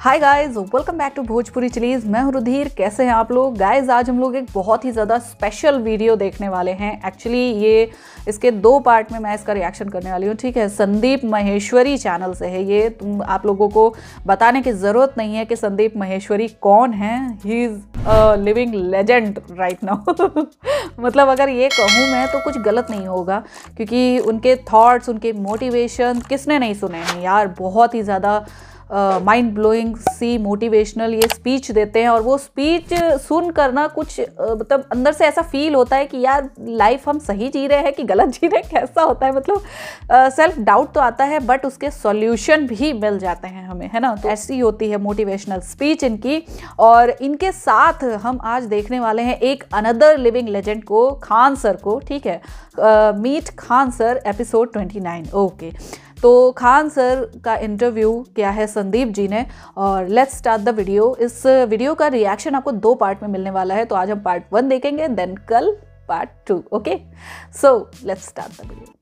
Hi guys welcome back to Bhojpuri chillies मैं हूं रुधीर कैसे हैं आप लोग गाइस आज हम लोग एक बहुत ही ज़्यादा स्पेशल वीडियो देखने वाले हैं एक्चुअली ये इसके दो पार्ट में मैं इसका रिएक्शन करने वाली हूं ठीक है संदीप महेश्वरी चैनल से है ये तुम आप लोगों को बताने की ज़रूरत नहीं है कि संदीप महेश्वरी कौन है he is living legend right now मतलब अगर ये कहूँ मैं तो कुछ गलत नहीं होगा क्योंकि उनके थाट्स उनके मोटिवेशन किसने नहीं सुने हैं यार बहुत ही ज़्यादा माइंड ब्लोइंग सी मोटिवेशनल ये स्पीच देते हैं और वो स्पीच सुन करना कुछ मतलब अंदर से ऐसा फील होता है कि यार लाइफ हम सही जी रहे हैं कि गलत जी रहे हैं कैसा होता है मतलब सेल्फ डाउट तो आता है बट उसके सॉल्यूशन भी मिल जाते हैं हमें है ना तो ऐसी होती है मोटिवेशनल स्पीच इनकी और इनके साथ हम आज देखने वाले हैं एक अनदर लिविंग लेजेंड को खान सर को ठीक है meet Khan sir episode twenty okay okay. तो खान सर का इंटरव्यू किया है संदीप जी ने और लेट्स स्टार्ट द वीडियो इस वीडियो का रिएक्शन आपको दो पार्ट में मिलने वाला है तो आज हम पार्ट वन देखेंगे देन कल part two okay so let's start the video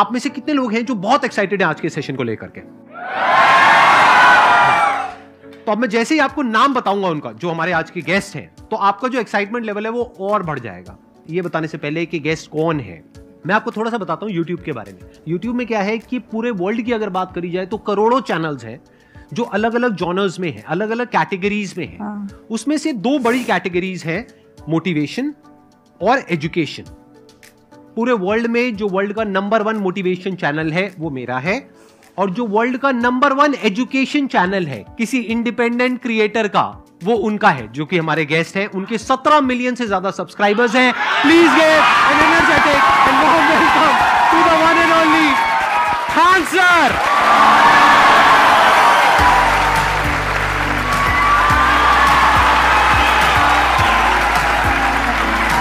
आप में से कितने लोग हैं जो बहुत एक्साइटेड हैं आज के सेशन को लेकर के तो अब मैं जैसे ही आपको नाम बताऊंगा उनका जो हमारे आज के गेस्ट हैं तो आपका जो एक्साइटमेंट लेवल है वो और बढ़ जाएगा ये बताने से पहले कि गेस्ट कौन है मैं आपको थोड़ा सा बताता हूँ यूट्यूब के बारे में यूट्यूब में क्या है कि पूरे वर्ल्ड की अगर बात करी जाए तो करोड़ों चैनल्स हैं जो अलग अलग जॉनर्स में है अलग अलग कैटेगरीज में है हाँ। उसमें से दो बड़ी कैटेगरीज हैं मोटिवेशन और एजुकेशन पूरे वर्ल्ड में जो वर्ल्ड का नंबर वन मोटिवेशन चैनल है वो मेरा है और जो वर्ल्ड का नंबर वन एजुकेशन चैनल है किसी इंडिपेंडेंट क्रिएटर का वो उनका है जो कि हमारे गेस्ट हैं उनके 17 मिलियन से ज्यादा सब्सक्राइबर्स हैं please get an energetic and welcome to the one and only Khan sir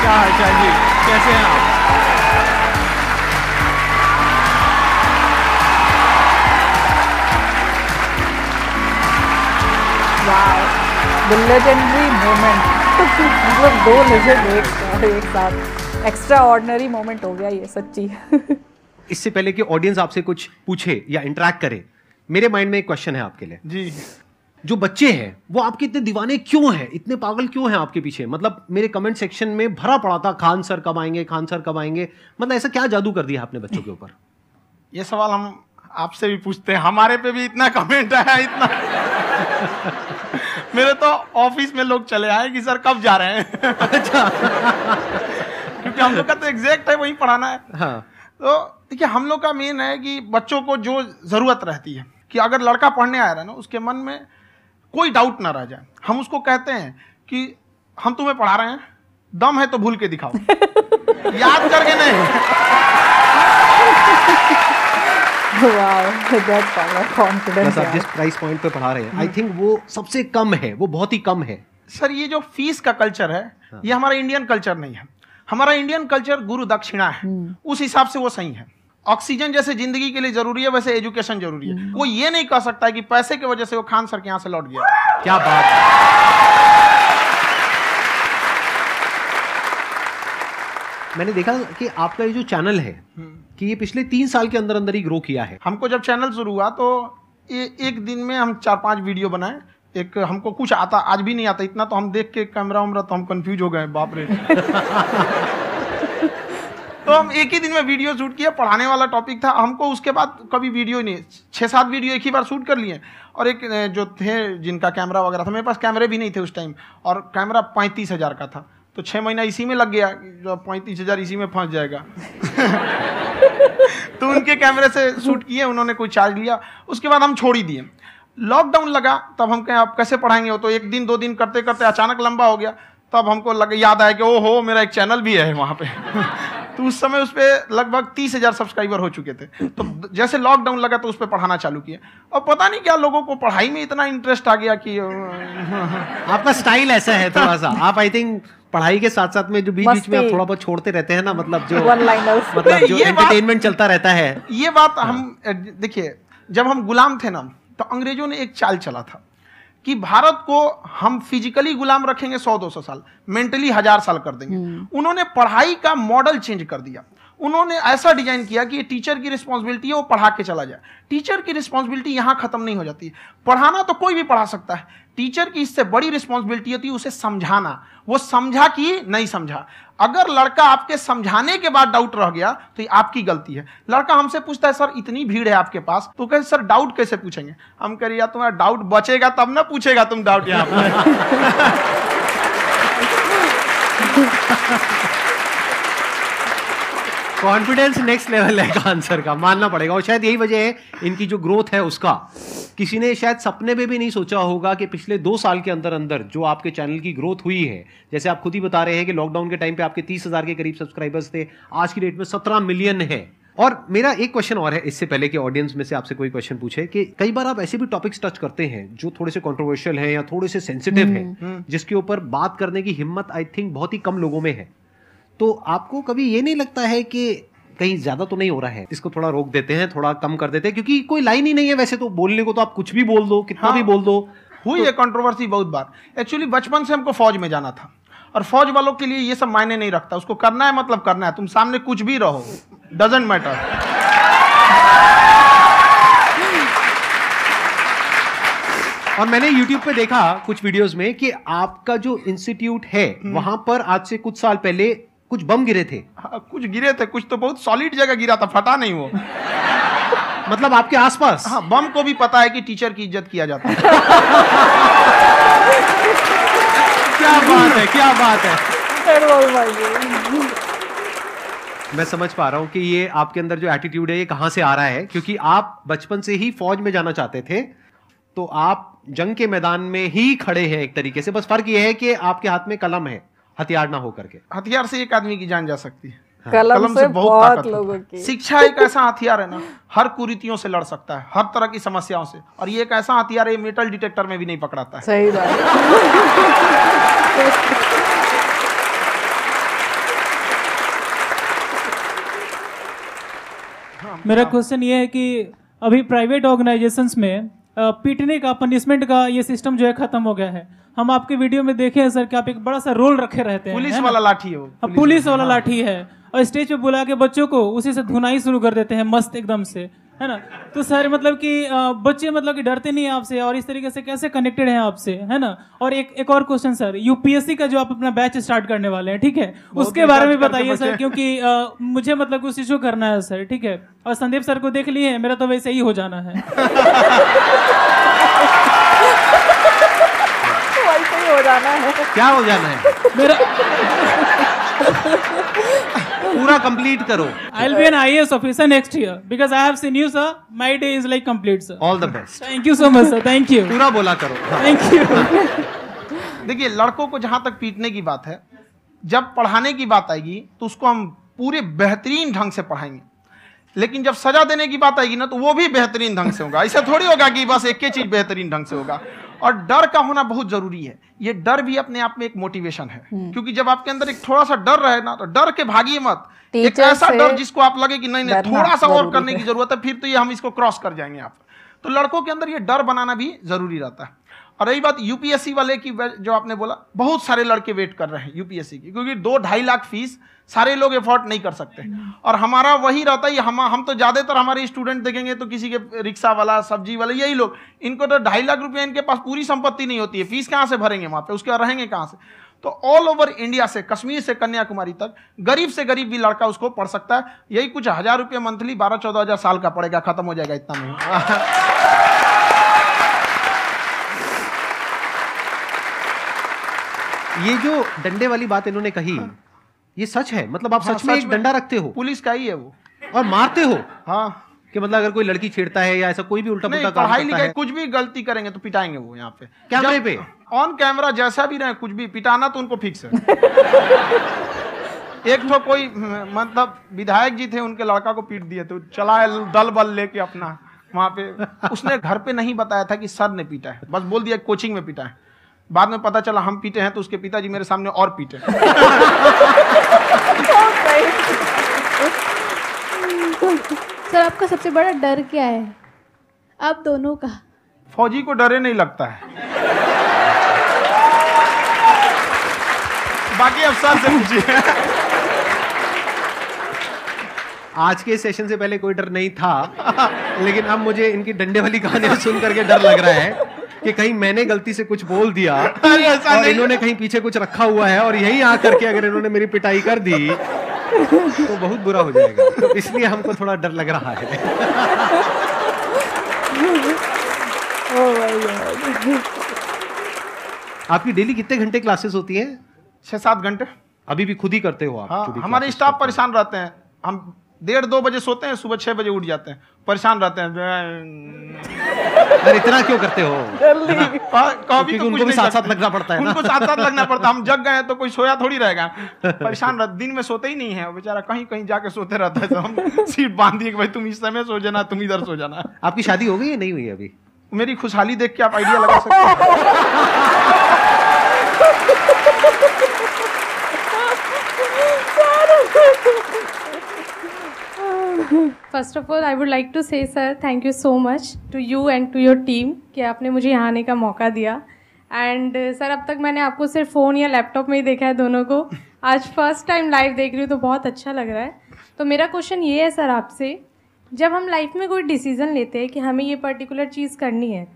क्या हाल चाल जी कैसे हैं आप द लेजेंडरी मोमेंट मतलब दो लेजेंड एक एक साथ एक्स्ट्रा ऑर्डनरी मोमेंट हो गया ये सच्ची इससे पहले कि ऑडियंस आपसे कुछ पूछे या इंटरेक्ट करे मेरे माइंड में एक क्वेश्चन है आपके लिए जी जो बच्चे हैं वो आपके इतने दीवाने क्यों हैं इतने पागल क्यों हैं आपके पीछे मतलब मेरे कमेंट सेक्शन में भरा पड़ा था खान सर कब आएंगे खान सर कब आएंगे मतलब ऐसा क्या जादू कर दिया आपने बच्चों के ऊपर ये सवाल हम आपसे भी पूछते हैं हमारे पे भी इतना कमेंट आया इतना मेरे तो ऑफिस में लोग चले आए कि सर कब जा रहे हैं अच्छा क्योंकि हम लोग का तो एग्जैक्ट है वही पढ़ाना है हाँ। तो देखिए हम लोग का मेन है कि बच्चों को जो ज़रूरत रहती है कि अगर लड़का पढ़ने आया है ना उसके मन में कोई डाउट ना रह जाए हम उसको कहते हैं कि हम तुम्हें पढ़ा रहे हैं दम है तो भूल के दिखाओ याद करके नहीं मतलब सर ये जो फीस का कल्चर है हाँ। ये हमारा इंडियन कल्चर नहीं है हमारा इंडियन कल्चर गुरु दक्षिणा है हम्म। उस हिसाब से वो सही है ऑक्सीजन जैसे जिंदगी के लिए जरूरी है वैसे एजुकेशन जरूरी है वो हम्म। ये नहीं कह सकता है कि पैसे की वजह से वो खान सर के यहाँ से लौट गया क्या बात है मैंने देखा कि आपका ये जो चैनल है हम्म। कि ये पिछले तीन साल के अंदर अंदर ही ग्रो किया है हमको जब चैनल शुरू हुआ तो ए, एक दिन में हम चार पांच वीडियो बनाए एक हमको कुछ आता आज भी नहीं आता इतना तो हम देख के कैमरा वैमरा तो हम कंफ्यूज हो गए बाप रे तो हम एक ही दिन में वीडियो शूट किया पढ़ाने वाला टॉपिक था हमको उसके बाद कभी वीडियो नहीं छः सात वीडियो एक ही बार शूट कर लिए और एक जो थे जिनका कैमरा वगैरह था मेरे पास कैमरे भी नहीं थे उस टाइम और कैमरा पैंतीस हज़ार का था तो छः महीना इसी में लग गया जो पैंतीस हज़ार इसी में फंस जाएगा तो उनके कैमरे से शूट किए उन्होंने कोई चार्ज लिया उसके बाद हम छोड़ ही दिए लॉकडाउन लगा तब हम कहें आप कैसे पढ़ाएंगे वो तो एक दिन दो दिन करते करते अचानक लंबा हो गया तब हमको लग याद आया कि ओ हो मेरा एक चैनल भी है वहाँ पे तो उस समय उस पर लगभग तीस हज़ार सब्सक्राइबर हो चुके थे तो जैसे लॉकडाउन लगा तो उस पर पढ़ाना चालू किया और पता नहीं क्या लोगों को पढ़ाई में इतना इंटरेस्ट आ गया कि आपका स्टाइल ऐसा है थोड़ा सा आप आई थिंक पढ़ाई के साथ साथ में जो बीच बीच में आप थोड़ा बहुत छोड़ते रहते हैं ना मतलब जो मतलब जो एंटरटेनमेंट चलता रहता है ये बात हाँ। हम देखिए जब हम गुलाम थे ना तो अंग्रेजों ने एक चाल चला था कि भारत को हम फिजिकली गुलाम रखेंगे सौ दो सौ साल मेंटली हजार साल कर देंगे हम्म। उन्होंने पढ़ाई का मॉडल चेंज कर दिया उन्होंने ऐसा डिजाइन किया कि ये टीचर की रिस्पॉन्सिबिलिटी है वो पढ़ा के चला जाए टीचर की रिस्पॉन्सिबिलिटी यहाँ खत्म नहीं हो जाती पढ़ाना तो कोई भी पढ़ा सकता है टीचर की इससे बड़ी रिस्पॉन्सिबिलिटी होती है उसे समझाना वो समझा कि नहीं समझा अगर लड़का आपके समझाने के बाद डाउट रह गया तो ये आपकी गलती है लड़का हमसे पूछता है सर इतनी भीड़ है आपके पास तो कहे सर डाउट कैसे पूछेंगे हम कह रही तुम्हारा डाउट बचेगा तब ना पूछेगा तुम डाउट यहाँ पर कॉन्फिडेंस नेक्स्ट लेवल है आंसर का मानना पड़ेगा और शायद यही वजह है इनकी जो ग्रोथ है उसका किसी ने शायद सपने में भी नहीं सोचा होगा कि पिछले दो साल के अंदर अंदर जो आपके चैनल की ग्रोथ हुई है जैसे आप खुद ही बता रहे हैं कि लॉकडाउन के टाइम पे आपके तीस हजार के करीब सब्सक्राइबर्स थे आज की डेट में सत्रह मिलियन है और मेरा एक क्वेश्चन और है इससे पहले कि ऑडियंस में से आपसे कोई क्वेश्चन पूछे कि कई बार आप ऐसे भी टॉपिक्स टच करते हैं जो थोड़े से कंट्रोवर्शियल हैं या थोड़े से सेंसिटिव हैं हम्म, हम्म। जिसके ऊपर बात करने की हिम्मत आई थिंक बहुत ही कम लोगों में है तो आपको कभी ये नहीं लगता है कि कहीं ज्यादा तो नहीं हो रहा है इसको थोड़ा रोक देते हैं थोड़ा कम कर देते हैं क्योंकि कोई लाइन ही नहीं है वैसे तो बोलने को तो आप कुछ भी बोल दो कितना हाँ। भी बोल दो हुई तो... है कंट्रोवर्सी बहुत बार एक्चुअली बचपन से हमको फौज में जाना था और फौज वालों के लिए ये सब मायने नहीं रखता उसको करना है मतलब करना है तुम सामने कुछ भी रहो डजेंट मैटर और मैंने YouTube पे देखा कुछ वीडियोस में कि आपका जो इंस्टीट्यूट है हम्म। वहां पर आज से कुछ साल पहले कुछ बम गिरे थे हाँ, कुछ गिरे थे कुछ तो बहुत सॉलिड जगह गिरा था फटा नहीं वो मतलब आपके आसपास हाँ बम को भी पता है कि टीचर की इज्जत किया जाता है क्या बात है क्या बात है मैं समझ पा रहा हूँ कि ये आपके अंदर जो एटीट्यूड है ये कहाँ से आ रहा है क्योंकि आप बचपन से ही फौज में जाना चाहते थे तो आप जंग के मैदान में ही खड़े हैं एक तरीके से बस फर्क ये है कि आपके हाथ में कलम है हथियार ना हो करके हथियार से एक आदमी की जान जा सकती है हाँ। कलम, कलम, से, से बहुत, बहुत लोगों की शिक्षा एक ऐसा हथियार है ना हर कुरीतियों से लड़ सकता है हर तरह की समस्याओं से और ये एक ऐसा हथियार है मेटल डिटेक्टर में भी नहीं पकड़ाता है सही बात हाँ, मेरा क्वेश्चन हाँ। ये है कि अभी प्राइवेट ऑर्गेनाइजेशंस में पीटने का पनिशमेंट का ये सिस्टम जो है खत्म हो गया है हम आपके वीडियो में देखे हैं सर कि आप एक बड़ा सा रोल रखे रहते हैं पुलिस वाला लाठी है हाँ, पुलिस वाला हाँ। लाठी है और स्टेज पे बुला के बच्चों को उसी से धुनाई शुरू कर देते हैं मस्त एकदम से है ना तो सर मतलब कि बच्चे मतलब कि डरते नहीं आपसे और इस तरीके से कैसे कनेक्टेड हैं आपसे है ना और एक एक और क्वेश्चन सर यूपीएससी का जो आप अपना बैच स्टार्ट करने वाले हैं ठीक है उसके बारे में बताइए सर क्योंकि आ, मुझे मतलब उस इशू करना है सर ठीक है और संदीप सर को देख लिए मेरा तो वैसे ही हो जाना है वैसे ही हो जाना है क्या हो जाना है मेरा पूरा कंप्लीट करो I I'll be an IAS officer next year because I have seen you sir my day is like complete sir all the best thank you so much sir thank you पूरा बोला करो. Thank you देखिए लड़कों को जहां तक पीटने की बात है जब पढ़ाने की बात आएगी तो उसको हम पूरे बेहतरीन ढंग से पढ़ाएंगे लेकिन जब सजा देने की बात आएगी ना तो वो भी बेहतरीन ढंग से होगा ऐसा थोड़ी होगा कि बस एक ही चीज़ बेहतरीन ढंग से होगा और डर का होना बहुत जरूरी है ये डर भी अपने आप में एक मोटिवेशन है हम्म। क्योंकि जब आपके अंदर एक थोड़ा सा डर रहे ना तो डर के भागिए मत एक ऐसा डर जिसको आप लगे कि नहीं नहीं थोड़ा सा और करने की जरूरत है फिर तो ये हम इसको क्रॉस कर जाएंगे आप तो लड़कों के अंदर ये डर बनाना भी ज़रूरी रहता है और रही बात यूपीएससी वाले की जो आपने बोला बहुत सारे लड़के वेट कर रहे हैं यूपीएससी की क्योंकि दो ढाई लाख फीस सारे लोग एफोर्ड नहीं कर सकते हम्म। और हमारा वही रहता है हम हम तो ज़्यादातर हमारे स्टूडेंट देखेंगे तो किसी के रिक्शा वाला सब्जी वाले यही लोग इनको तो ढाई लाख रुपया इनके पास पूरी संपत्ति नहीं होती है फीस कहाँ से भरेंगे वहाँ पे उसके रहेंगे कहाँ से तो ऑल ओवर इंडिया से कश्मीर से कन्याकुमारी तक गरीब से गरीब भी लड़का उसको पढ़ सकता है यही कुछ हजार रुपये मंथली बारह चौदह हजार साल का पड़ेगा खत्म हो जाएगा इतना नहीं ये जो डंडे वाली बात इन्होंने कही हाँ। ये सच है मतलब आप हाँ, सच में एक डंडा रखते हो पुलिस का ही है वो और मारते हो हाँ कि मतलब अगर कोई लड़की छेड़ता है या ऐसा कोई भी उल्टा पुल्टा पढ़ाई लिखाई कुछ भी गलती करेंगे तो पिटाएंगे वो यहाँ पे कैमरे पे ऑन कैमरा जैसा भी रहे कुछ भी पिटाना तो उनको फिक्स है एक तो कोई मतलब विधायक जी थे उनके लड़का को पीट दिए तो चला दल बल लेके अपना वहाँ पे उसने घर पे नहीं बताया था कि सर ने पीटा है बस बोल दिया कोचिंग में पीटा है बाद में पता चला हम पीटे हैं तो उसके पिताजी मेरे सामने और पीटे okay. सर आपका सबसे बड़ा डर क्या है आप दोनों का फौजी को डरे नहीं लगता है बाकी अफसर से पूछिए आज के सेशन से पहले कोई डर नहीं था लेकिन अब मुझे इनकी डंडे वाली कहानियां सुन करके डर लग रहा है कि कहीं मैंने गलती से कुछ बोल दिया और इन्होंने कहीं पीछे कुछ रखा हुआ है और यही आकर के अगर इन्होंने मेरी पिटाई कर दी तो बहुत बुरा हो जाएगा तो इसलिए हमको थोड़ा डर लग रहा है oh आपकी डेली कितने घंटे क्लासेस होती है छः सात घंटे अभी भी खुद ही करते हो आप हाँ, हमारे स्टाफ परेशान रहते हैं हम डेढ़ दो बजे सोते हैं सुबह छह बजे उठ जाते हैं परेशान रहते हैं अरे इतना क्यों करते हो कॉफी तो उनको भी साथ साथ लगना पड़ता है उनको साथ साथ लगना पड़ता हम जग गए तो कोई सोया थोड़ी रहेगा परेशान रह दिन में सोते ही नहीं है बेचारा कहीं कहीं जाके सोते रहता है तो हम सीट बांध दिए भाई तुम इस समय सो जाना तुम इधर सो जाना आपकी शादी हो गई है नहीं हुई अभी मेरी खुशहाली देख के आप आइडिया लगा सकते हो first of all I would like to say sir thank you so much to you and to your team कि आपने मुझे यहाँ आने का मौका दिया एंड सर uh, अब तक मैंने आपको सिर्फ फ़ोन या लैपटॉप में ही देखा है दोनों को आज फर्स्ट टाइम लाइव देख रही हूँ तो बहुत अच्छा लग रहा है तो मेरा क्वेश्चन ये है सर आपसे जब हम लाइफ में कोई डिसीज़न लेते हैं कि हमें ये पर्टिकुलर चीज़ करनी है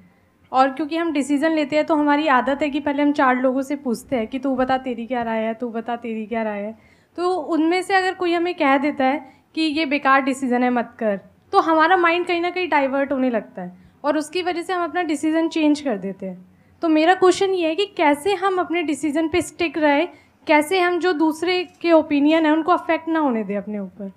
और क्योंकि हम डिसीज़न लेते हैं तो हमारी आदत है कि पहले हम चार लोगों से पूछते हैं कि तू बता तेरी क्या राय है तू बता तेरी क्या राय है तो उनमें से अगर कोई हमें कह देता है कि ये बेकार डिसीज़न है मत कर तो हमारा माइंड कहीं ना कहीं डाइवर्ट होने लगता है और उसकी वजह से हम अपना डिसीज़न चेंज कर देते हैं तो मेरा क्वेश्चन ये है कि कैसे हम अपने डिसीज़न पे स्टिक रहे कैसे हम जो दूसरे के ओपिनियन है उनको अफेक्ट ना होने दें अपने ऊपर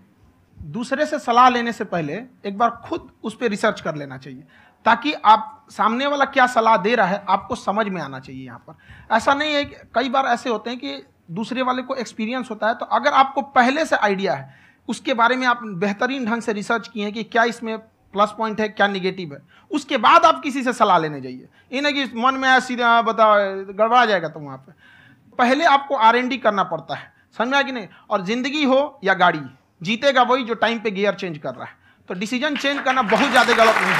दूसरे से सलाह लेने से पहले एक बार खुद उस पर रिसर्च कर लेना चाहिए ताकि आप सामने वाला क्या सलाह दे रहा है आपको समझ में आना चाहिए यहाँ पर ऐसा नहीं है कई बार ऐसे होते हैं कि दूसरे वाले को एक्सपीरियंस होता है तो अगर आपको पहले से आइडिया है उसके बारे में आप बेहतरीन ढंग से रिसर्च किए हैं कि क्या इसमें प्लस पॉइंट है क्या निगेटिव है उसके बाद आप किसी से सलाह लेने जाइए ये ना कि मन में आया सीधा हाँ, बता गड़बड़ा जाएगा तो वहाँ पर पहले आपको आर करना पड़ता है समझ में आया कि नहीं और ज़िंदगी हो या गाड़ी जीतेगा वही जो टाइम पे गियर चेंज कर रहा है तो डिसीजन चेंज करना बहुत ज़्यादा गलत नहीं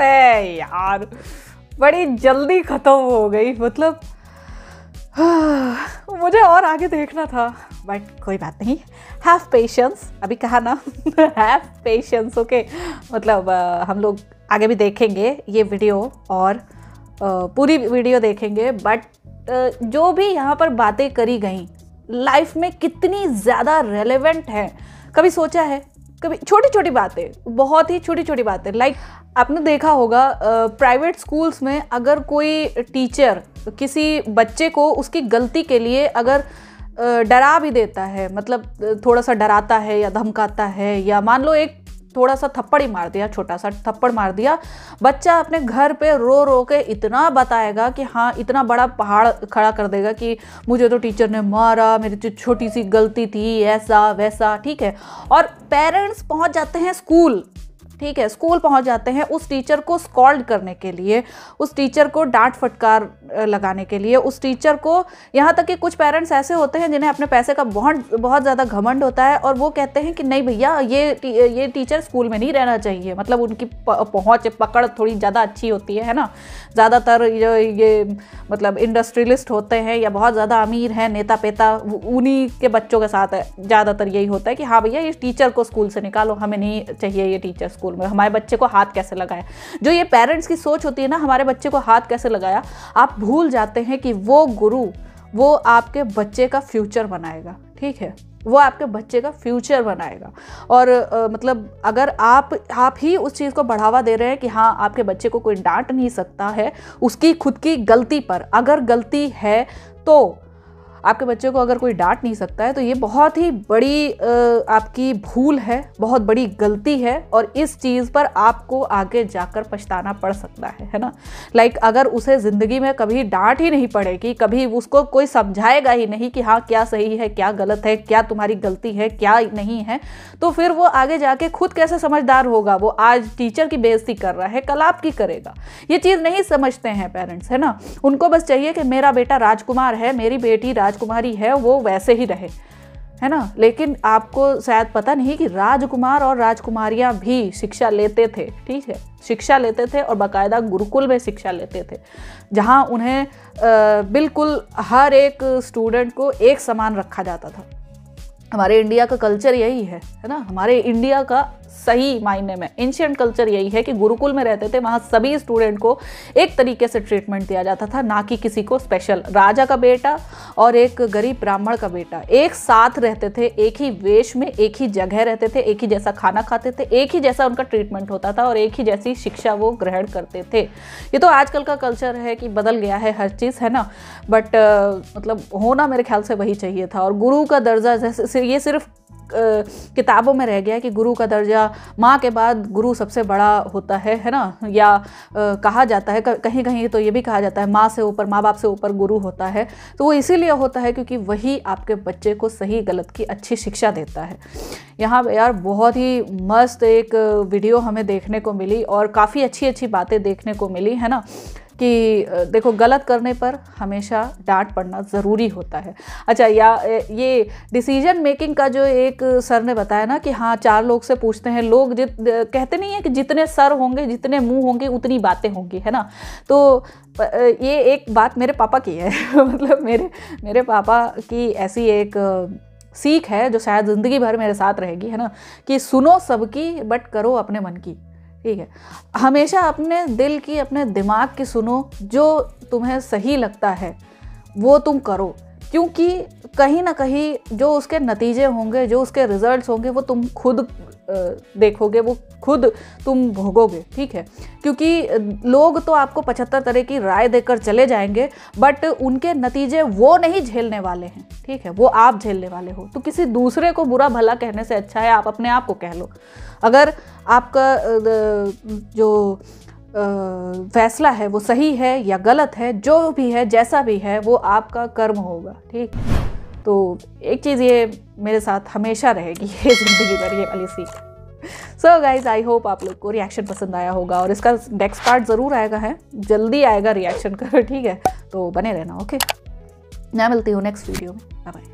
है यार बड़ी जल्दी ख़त्म हो गई मतलब मुझे और आगे देखना था बट कोई बात नहीं हैव पेशेंस अभी कहा ना हैव पेशेंस ओके मतलब uh, हम लोग आगे भी देखेंगे ये वीडियो और uh, पूरी वीडियो देखेंगे बट uh, जो भी यहाँ पर बातें करी गई लाइफ में कितनी ज़्यादा रेलेवेंट हैं कभी सोचा है कभी छोटी छोटी बातें बहुत ही छोटी छोटी बातें लाइक आपने देखा होगा प्राइवेट स्कूल्स में अगर कोई टीचर किसी बच्चे को उसकी गलती के लिए अगर डरा भी देता है मतलब थोड़ा सा डराता है या धमकाता है या मान लो एक थोड़ा सा थप्पड़ ही मार दिया छोटा सा थप्पड़ मार दिया बच्चा अपने घर पे रो रो के इतना बताएगा कि हाँ इतना बड़ा पहाड़ खड़ा कर देगा कि मुझे तो टीचर ने मारा मेरी जो तो छोटी सी गलती थी ऐसा वैसा ठीक है और पेरेंट्स पहुंच जाते हैं स्कूल ठीक है स्कूल पहुंच जाते हैं उस टीचर को स्कॉल्ड करने के लिए उस टीचर को डांट फटकार लगाने के लिए उस टीचर को यहाँ तक कि कुछ पेरेंट्स ऐसे होते हैं जिन्हें अपने पैसे का बहुत बहुत ज़्यादा घमंड होता है और वो कहते हैं कि नहीं भैया ये ये टीचर स्कूल में नहीं रहना चाहिए मतलब उनकी पहुँच पकड़ थोड़ी ज़्यादा अच्छी होती है है ना ज़्यादातर ये, ये मतलब इंडस्ट्रियलिस्ट होते हैं या बहुत ज़्यादा अमीर हैं नेता पेता उन्हीं के बच्चों के साथ ज़्यादातर यही होता है कि हाँ भैया ये टीचर को स्कूल से निकालो हमें नहीं चाहिए ये टीचर स्कूल स्कूल में हमारे बच्चे को हाथ कैसे लगाया जो ये पेरेंट्स की सोच होती है ना हमारे बच्चे को हाथ कैसे लगाया आप भूल जाते हैं कि वो गुरु वो आपके बच्चे का फ्यूचर बनाएगा ठीक है वो आपके बच्चे का फ्यूचर बनाएगा और आ, मतलब अगर आप आप ही उस चीज़ को बढ़ावा दे रहे हैं कि हाँ आपके बच्चे को कोई डांट नहीं सकता है उसकी खुद की गलती पर अगर गलती है तो आपके बच्चे को अगर कोई डांट नहीं सकता है तो ये बहुत ही बड़ी आपकी भूल है बहुत बड़ी गलती है और इस चीज़ पर आपको आगे जाकर पछताना पड़ सकता है है ना लाइक अगर उसे ज़िंदगी में कभी डांट ही नहीं पड़ेगी कभी उसको कोई समझाएगा ही नहीं कि हाँ क्या सही है क्या गलत है क्या तुम्हारी गलती है क्या नहीं है तो फिर वो आगे जाके खुद कैसे समझदार होगा वो आज टीचर की बेजती कर रहा है कल आपकी करेगा ये चीज़ नहीं समझते हैं पेरेंट्स है ना उनको बस चाहिए कि मेरा बेटा राजकुमार है मेरी बेटी राज राजकुमारी है वो वैसे ही रहे है ना लेकिन आपको शायद पता नहीं कि राजकुमार और राजकुमारियां भी शिक्षा लेते थे ठीक है शिक्षा लेते थे और बाकायदा गुरुकुल में शिक्षा लेते थे जहां उन्हें बिल्कुल हर एक स्टूडेंट को एक समान रखा जाता था हमारे इंडिया का कल्चर यही है है ना हमारे इंडिया का सही मायने में एंशियंट कल्चर यही है कि गुरुकुल में रहते थे वहाँ सभी स्टूडेंट को एक तरीके से ट्रीटमेंट दिया जाता था ना कि किसी को स्पेशल राजा का बेटा और एक गरीब ब्राह्मण का बेटा एक साथ रहते थे एक ही वेश में एक ही जगह रहते थे एक ही जैसा खाना खाते थे एक ही जैसा उनका ट्रीटमेंट होता था और एक ही जैसी शिक्षा वो ग्रहण करते थे ये तो आजकल का कल्चर है कि बदल गया है हर चीज़ है ना बट मतलब होना मेरे ख्याल से वही चाहिए था और गुरु का दर्जा जैसे ये सिर्फ किताबों में रह गया कि गुरु का दर्जा माँ के बाद गुरु सबसे बड़ा होता है है ना या आ, कहा जाता है कहीं कहीं तो ये भी कहा जाता है माँ से ऊपर माँ बाप से ऊपर गुरु होता है तो वो इसीलिए होता है क्योंकि वही आपके बच्चे को सही गलत की अच्छी शिक्षा देता है यहाँ यार बहुत ही मस्त एक वीडियो हमें देखने को मिली और काफ़ी अच्छी अच्छी बातें देखने को मिली है ना कि देखो गलत करने पर हमेशा डांट पड़ना ज़रूरी होता है अच्छा या ये डिसीजन मेकिंग का जो एक सर ने बताया ना कि हाँ चार लोग से पूछते हैं लोग जित कहते नहीं है कि जितने सर होंगे जितने मुंह होंगे उतनी बातें होंगी है ना तो ये एक बात मेरे पापा की है मतलब मेरे मेरे पापा की ऐसी एक सीख है जो शायद ज़िंदगी भर मेरे साथ रहेगी है ना कि सुनो सबकी बट करो अपने मन की ठीक है हमेशा अपने दिल की अपने दिमाग की सुनो जो तुम्हें सही लगता है वो तुम करो क्योंकि कहीं ना कहीं जो उसके नतीजे होंगे जो उसके रिजल्ट्स होंगे वो तुम खुद देखोगे वो खुद तुम भोगोगे ठीक है क्योंकि लोग तो आपको पचहत्तर तरह की राय देकर चले जाएंगे बट उनके नतीजे वो नहीं झेलने वाले हैं ठीक है वो आप झेलने वाले हो तो किसी दूसरे को बुरा भला कहने से अच्छा है आप अपने आप को कह लो अगर आपका जो फैसला है वो सही है या गलत है जो भी है जैसा भी है वो आपका कर्म होगा ठीक तो एक चीज़ ये मेरे साथ हमेशा रहेगी ये ज़िंदगी भर ये वाली सीख सो गाइज आई होप आप लोग को रिएक्शन पसंद आया होगा और इसका नेक्स्ट पार्ट ज़रूर आएगा है जल्दी आएगा रिएक्शन का ठीक है तो बने रहना ओके मैं मिलती हूँ नेक्स्ट वीडियो में बाय